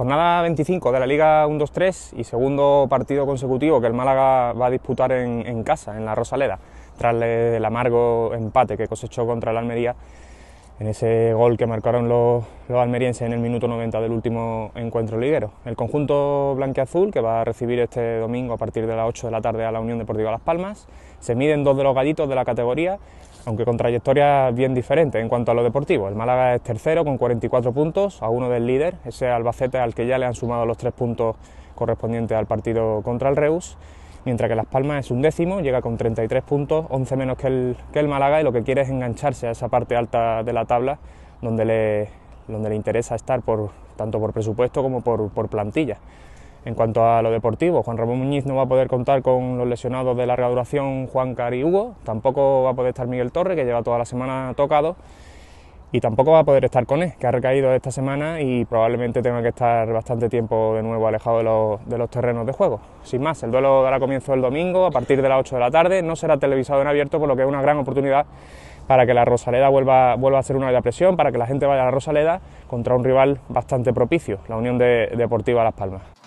jornada 25 de la Liga 1-2-3 y segundo partido consecutivo que el Málaga va a disputar en, casa, en la Rosaleda, tras el amargo empate que cosechó contra el Almería en ese gol que marcaron los, almerienses en el minuto 90 del último encuentro liguero. El conjunto blanqueazul, que va a recibir este domingo a partir de las 8 de la tarde a la Unión Deportiva Las Palmas, se miden dos de los gallitos de la categoría aunque con trayectorias bien diferentes en cuanto a lo deportivo. El Málaga es tercero con 44 puntos, a uno del líder, ese Albacete al que ya le han sumado los tres puntos correspondientes al partido contra el Reus, mientras que Las Palmas es un décimo, llega con 33 puntos, 11 menos que el, que el Málaga y lo que quiere es engancharse a esa parte alta de la tabla donde le, donde le interesa estar por, tanto por presupuesto como por, por plantilla. En cuanto a lo deportivo, Juan Ramón Muñiz no va a poder contar con los lesionados de larga duración Juan y Hugo, tampoco va a poder estar Miguel Torre, que lleva toda la semana tocado, y tampoco va a poder estar con él, que ha recaído esta semana y probablemente tenga que estar bastante tiempo de nuevo alejado de los, terrenos de juego. Sin más, el duelo dará comienzo el domingo a partir de las 8 de la tarde, no será televisado en abierto, por lo que es una gran oportunidad para que la Rosaleda vuelva, vuelva a ser una de presión, para que la gente vaya a la Rosaleda contra un rival bastante propicio, la Unión Deportiva Las Palmas.